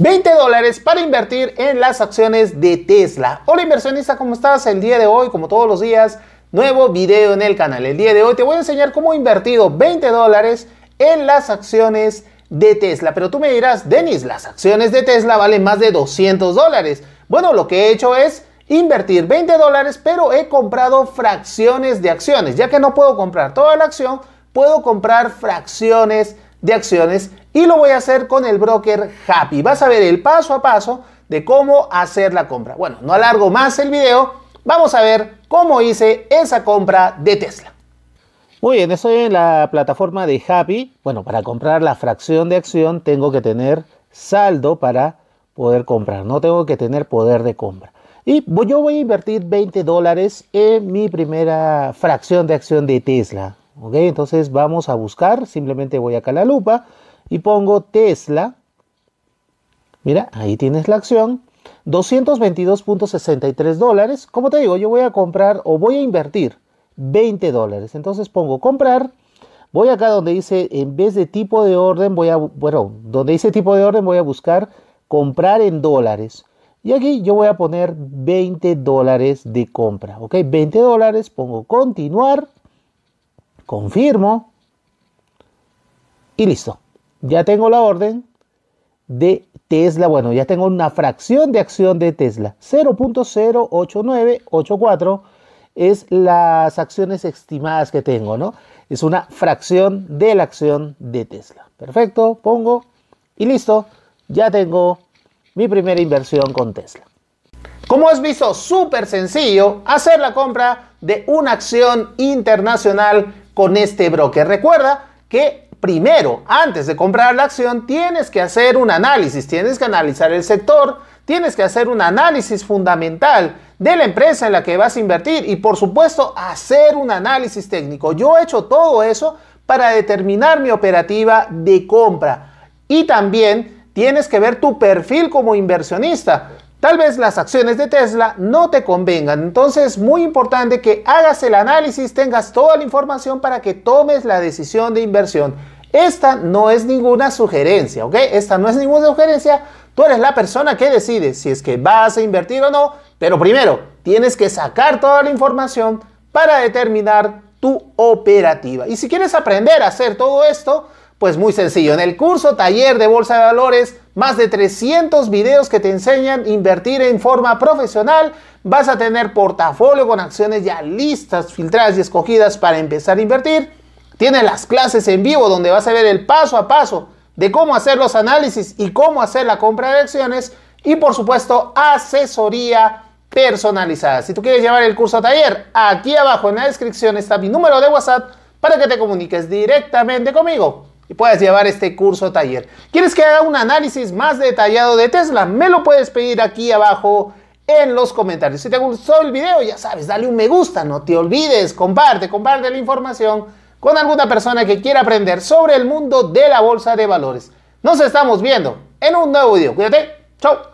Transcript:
20 dólares para invertir en las acciones de Tesla. Hola inversionista, ¿cómo estás? El día de hoy, como todos los días, nuevo video en el canal. El día de hoy te voy a enseñar cómo he invertido 20 dólares en las acciones de Tesla. Pero tú me dirás, Denis, las acciones de Tesla valen más de 200 dólares. Bueno, lo que he hecho es invertir 20 dólares, pero he comprado fracciones de acciones. Ya que no puedo comprar toda la acción, puedo comprar fracciones de acciones y lo voy a hacer con el broker Happy. Vas a ver el paso a paso de cómo hacer la compra. Bueno, no alargo más el video, vamos a ver cómo hice esa compra de Tesla. Muy bien, estoy en la plataforma de Happy. Bueno, para comprar la fracción de acción tengo que tener saldo para poder comprar, no tengo que tener poder de compra. Y yo voy a invertir 20 dólares en mi primera fracción de acción de Tesla. ¿Ok? Entonces vamos a buscar, simplemente voy acá a la lupa, y pongo Tesla, mira, ahí tienes la acción, 222.63 dólares. Como te digo, yo voy a comprar o voy a invertir 20 dólares. Entonces pongo comprar. Voy acá donde dice, en vez de tipo de orden, voy a, bueno, donde dice tipo de orden, voy a buscar comprar en dólares. Y aquí yo voy a poner 20 dólares de compra. Ok, 20 dólares, pongo continuar, confirmo y listo ya tengo la orden de Tesla, bueno, ya tengo una fracción de acción de Tesla, 0.08984 es las acciones estimadas que tengo, ¿no? Es una fracción de la acción de Tesla. Perfecto, pongo y listo, ya tengo mi primera inversión con Tesla. Como has visto, súper sencillo hacer la compra de una acción internacional con este broker. Recuerda que primero, antes de comprar la acción, tienes que hacer un análisis, tienes que analizar el sector, tienes que hacer un análisis fundamental de la empresa en la que vas a invertir y por supuesto hacer un análisis técnico. Yo he hecho todo eso para determinar mi operativa de compra y también tienes que ver tu perfil como inversionista. Tal vez las acciones de Tesla no te convengan, entonces es muy importante que hagas el análisis, tengas toda la información para que tomes la decisión de inversión. Esta no es ninguna sugerencia, ¿ok? Esta no es ninguna sugerencia, tú eres la persona que decide si es que vas a invertir o no, pero primero tienes que sacar toda la información para determinar tu operativa. Y si quieres aprender a hacer todo esto, pues muy sencillo, en el curso Taller de Bolsa de Valores, más de 300 videos que te enseñan a invertir en forma profesional, vas a tener portafolio con acciones ya listas, filtradas y escogidas para empezar a invertir. Tienes las clases en vivo donde vas a ver el paso a paso de cómo hacer los análisis y cómo hacer la compra de acciones y por supuesto asesoría personalizada. Si tú quieres llevar el curso a taller, aquí abajo en la descripción está mi número de WhatsApp para que te comuniques directamente conmigo y puedes llevar este curso taller. ¿Quieres que haga un análisis más detallado de Tesla? Me lo puedes pedir aquí abajo en los comentarios. Si te gustó el video, ya sabes, dale un me gusta, no te olvides, comparte, comparte la información con alguna persona que quiera aprender sobre el mundo de la bolsa de valores. Nos estamos viendo en un nuevo video. Cuídate. chao